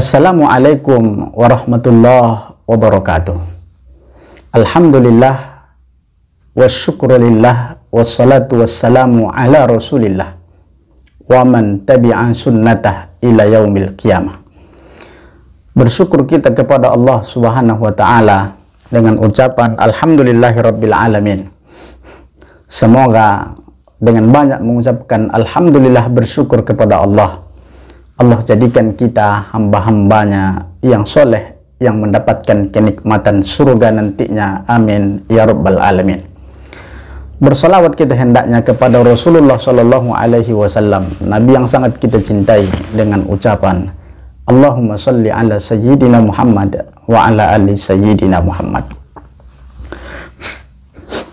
Assalamualaikum warahmatullahi wabarakatuh. Alhamdulillah wasyukrulillah wassalatu wassalamu ala rasulillah wa man tabi'a sunnatah ila yaumil qiyamah. Bersyukur kita kepada Allah Subhanahu wa taala dengan ucapan alhamdulillahirabbil alamin. Semoga dengan banyak mengucapkan alhamdulillah bersyukur kepada Allah Allah jadikan kita hamba-hambanya yang soleh yang mendapatkan kenikmatan surga nantinya amin ya rabbal alamin bersolawat kita hendaknya kepada Rasulullah Shallallahu Alaihi Wasallam Nabi yang sangat kita cintai dengan ucapan Allahumma salli ala Sayyidina Muhammad wa ala ali Sayyidina Muhammad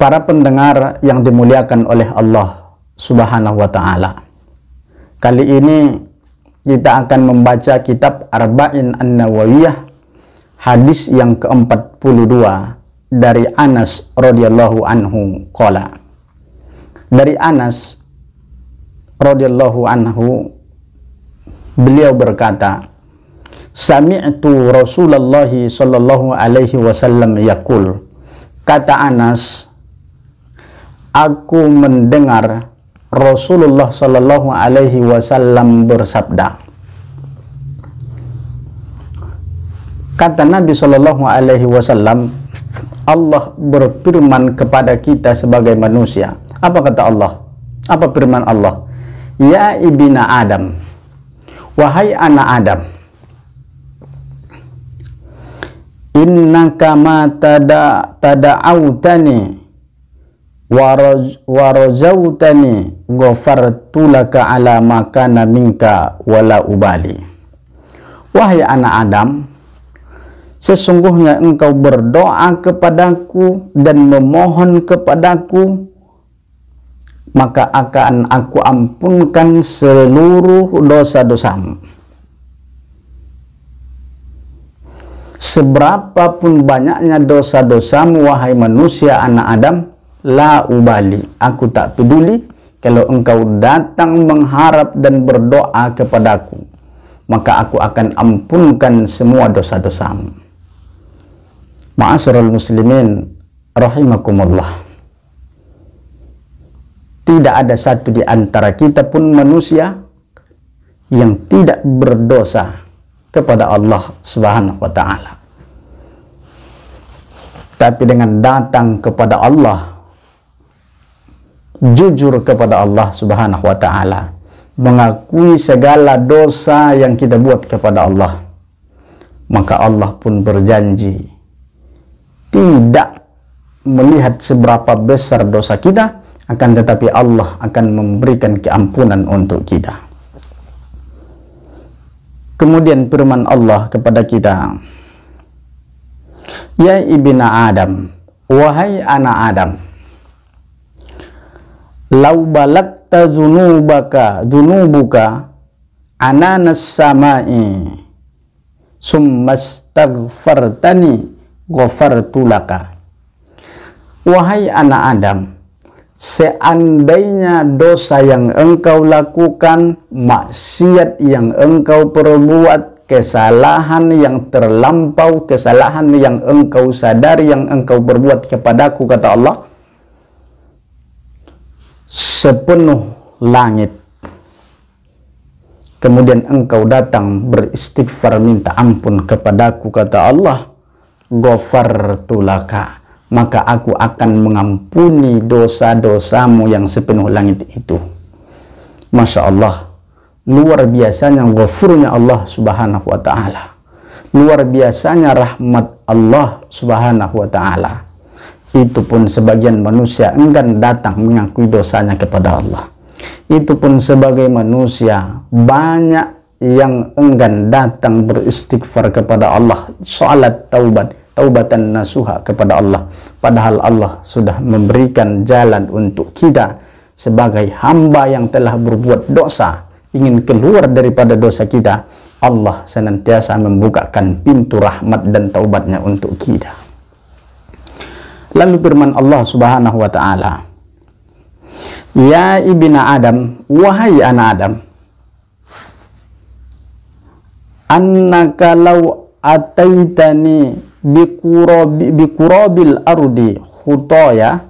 para pendengar yang dimuliakan oleh Allah Subhanahu wa taala. Kali ini kita akan membaca kitab Arba'in An-Nawawiyah hadis yang ke-42 dari Anas radhiyallahu anhu qala dari Anas radhiyallahu anhu beliau berkata sami'tu Rasulullah sallallahu alaihi wasallam yaqul kata Anas aku mendengar Rasulullah Shallallahu Alaihi Wasallam bersabda kata Nabi Shallallahu Alaihi Wasallam Allah berfirman kepada kita sebagai manusia apa kata Allah apa firman Allah ya ibina Adam wahai anak Adam innaka ma tada tada'autani warazautani gofartulaka ala makana minka wala ubali wahai anak Adam sesungguhnya engkau berdoa kepadaku dan memohon kepadaku maka akan aku ampunkan seluruh dosa-dosamu seberapapun banyaknya dosa-dosamu wahai manusia anak Adam la ubali aku tak peduli kalau engkau datang mengharap dan berdoa kepadaku maka aku akan ampunkan semua dosa-dosamu ma'asyiral muslimin rahimakumullah tidak ada satu di antara kita pun manusia yang tidak berdosa kepada Allah Subhanahu wa taala tapi dengan datang kepada Allah jujur kepada Allah Subhanahu wa taala, mengakui segala dosa yang kita buat kepada Allah. Maka Allah pun berjanji tidak melihat seberapa besar dosa kita, akan tetapi Allah akan memberikan keampunan untuk kita. Kemudian firman Allah kepada kita, Ya ibna Adam, wahai anak Adam, lau balagta zunubaka zunubuka ananas samai summastaghfartani ghafartulaka wahai anak Adam seandainya dosa yang engkau lakukan maksiat yang engkau perbuat kesalahan yang terlampau kesalahan yang engkau sadari yang engkau berbuat kepadaku kata Allah sepenuh langit. Kemudian engkau datang beristighfar minta ampun kepadaku kata Allah. Gofar tulaka. Maka aku akan mengampuni dosa-dosamu yang sepenuh langit itu. Masya Allah. Luar biasanya gofurnya Allah subhanahu wa ta'ala. Luar biasanya rahmat Allah subhanahu wa ta'ala itu pun sebagian manusia enggan datang mengakui dosanya kepada Allah. Itu pun sebagai manusia banyak yang enggan datang beristighfar kepada Allah, salat taubat, taubatan nasuha kepada Allah. Padahal Allah sudah memberikan jalan untuk kita sebagai hamba yang telah berbuat dosa, ingin keluar daripada dosa kita. Allah senantiasa membukakan pintu rahmat dan taubatnya untuk kita. Lalu firman Allah Subhanahu wa taala, "Ya ibna Adam, wahai anak Adam, annaka law ataitani bikurabil biqurabil ardi khutaya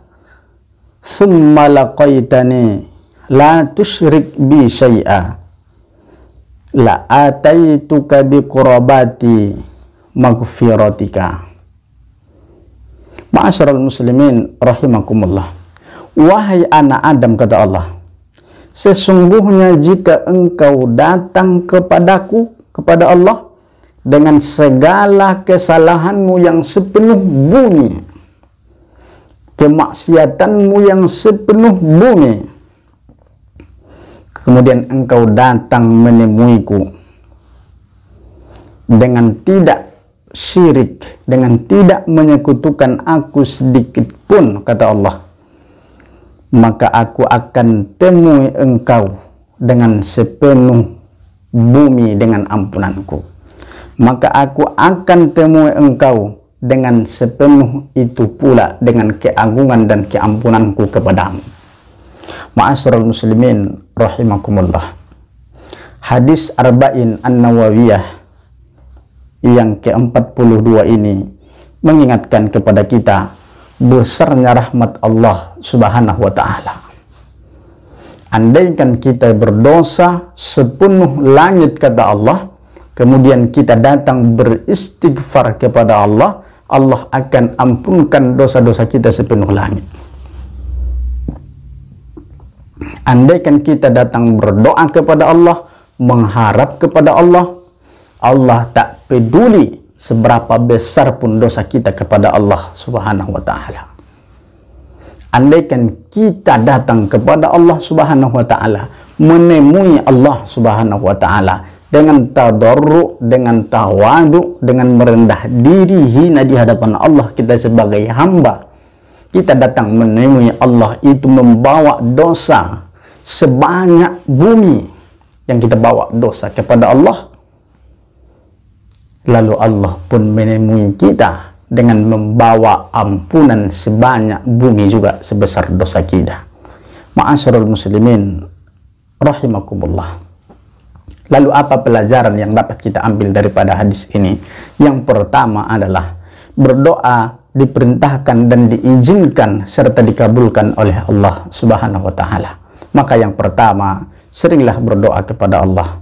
summa laqaitani la tusyrik bi syai'a la ataituka biqurabati maghfiratika Ma'asyiral muslimin rahimakumullah. Wahai anak Adam kata Allah. Sesungguhnya jika engkau datang kepadaku kepada Allah dengan segala kesalahanmu yang sepenuh bumi, kemaksiatanmu yang sepenuh bumi, kemudian engkau datang menemuiku dengan tidak syirik dengan tidak menyekutukan aku sedikit pun kata Allah maka aku akan temui engkau dengan sepenuh bumi dengan ampunanku maka aku akan temui engkau dengan sepenuh itu pula dengan keagungan dan keampunanku kepadamu ma'asyiral muslimin rahimakumullah hadis arba'in an-nawawiyah yang ke-42 ini mengingatkan kepada kita besarnya rahmat Allah Subhanahu wa taala. Andaikan kita berdosa sepenuh langit kata Allah, kemudian kita datang beristighfar kepada Allah, Allah akan ampunkan dosa-dosa kita sepenuh langit. Andaikan kita datang berdoa kepada Allah, mengharap kepada Allah, Allah tak peduli seberapa besar pun dosa kita kepada Allah Subhanahu wa taala. Andaikan kita datang kepada Allah Subhanahu wa taala, menemui Allah Subhanahu wa taala dengan tadarru, dengan tawadu, dengan merendah diri hina di hadapan Allah kita sebagai hamba. Kita datang menemui Allah itu membawa dosa sebanyak bumi yang kita bawa dosa kepada Allah Lalu Allah pun menemui kita dengan membawa ampunan sebanyak bumi juga sebesar dosa kita. Ma'asyarul muslimin rahimakumullah. Lalu apa pelajaran yang dapat kita ambil daripada hadis ini? Yang pertama adalah berdoa diperintahkan dan diizinkan serta dikabulkan oleh Allah Subhanahu wa taala. Maka yang pertama, seringlah berdoa kepada Allah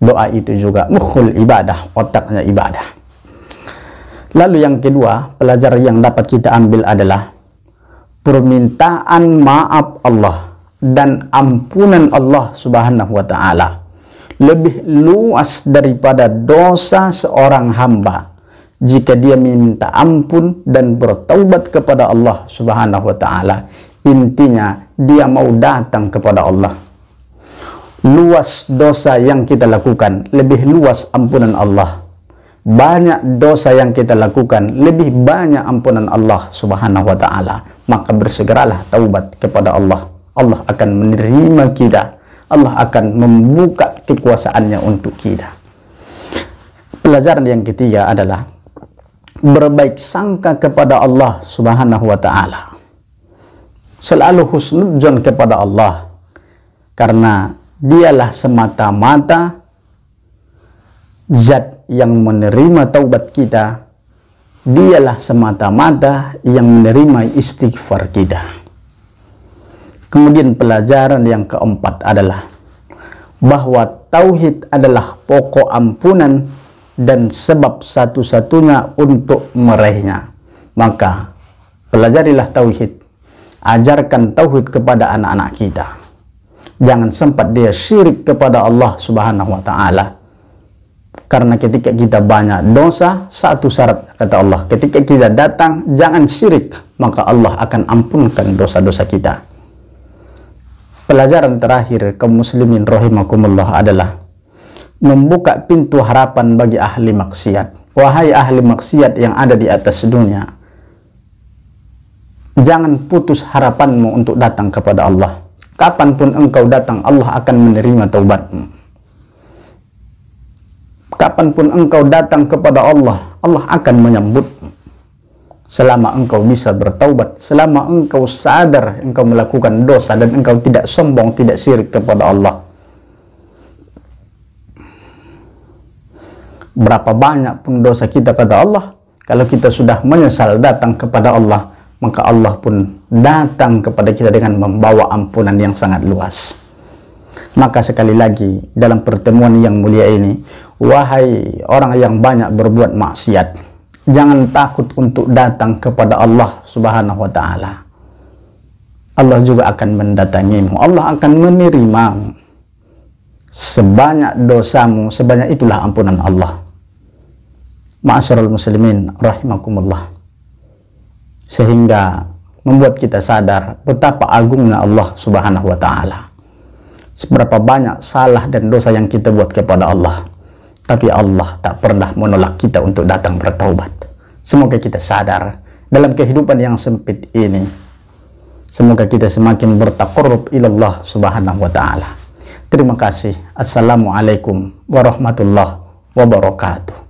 doa itu juga mukhul ibadah otaknya ibadah lalu yang kedua pelajar yang dapat kita ambil adalah permintaan maaf Allah dan ampunan Allah subhanahu wa ta'ala lebih luas daripada dosa seorang hamba jika dia minta ampun dan bertaubat kepada Allah subhanahu wa ta'ala intinya dia mau datang kepada Allah luas dosa yang kita lakukan, lebih luas ampunan Allah. Banyak dosa yang kita lakukan, lebih banyak ampunan Allah Subhanahu wa taala. Maka bersegeralah taubat kepada Allah. Allah akan menerima kita. Allah akan membuka kekuasaannya untuk kita. Pelajaran yang ketiga adalah berbaik sangka kepada Allah Subhanahu wa taala. Selalu husnudzon kepada Allah karena dialah semata-mata zat yang menerima taubat kita dialah semata-mata yang menerima istighfar kita kemudian pelajaran yang keempat adalah bahwa tauhid adalah pokok ampunan dan sebab satu-satunya untuk meraihnya maka pelajarilah tauhid ajarkan tauhid kepada anak-anak kita jangan sempat dia syirik kepada Allah Subhanahu wa taala. Karena ketika kita banyak dosa, satu syarat kata Allah, ketika kita datang jangan syirik, maka Allah akan ampunkan dosa-dosa kita. Pelajaran terakhir ke muslimin rahimakumullah adalah membuka pintu harapan bagi ahli maksiat. Wahai ahli maksiat yang ada di atas dunia, jangan putus harapanmu untuk datang kepada Allah kapanpun engkau datang Allah akan menerima taubatmu kapanpun engkau datang kepada Allah Allah akan menyambut. selama engkau bisa bertaubat selama engkau sadar engkau melakukan dosa dan engkau tidak sombong tidak syirik kepada Allah berapa banyak pun dosa kita kepada Allah kalau kita sudah menyesal datang kepada Allah maka Allah pun datang kepada kita dengan membawa ampunan yang sangat luas. Maka sekali lagi dalam pertemuan yang mulia ini, wahai orang yang banyak berbuat maksiat, jangan takut untuk datang kepada Allah Subhanahu wa taala. Allah juga akan mendatangimu, Allah akan menerimamu. Sebanyak dosamu, sebanyak itulah ampunan Allah. Ma'asyiral muslimin rahimakumullah sehingga membuat kita sadar betapa agungnya Allah Subhanahu wa taala. Seberapa banyak salah dan dosa yang kita buat kepada Allah, tapi Allah tak pernah menolak kita untuk datang bertaubat. Semoga kita sadar dalam kehidupan yang sempit ini. Semoga kita semakin ila Allah Subhanahu wa taala. Terima kasih. Assalamualaikum warahmatullahi wabarakatuh.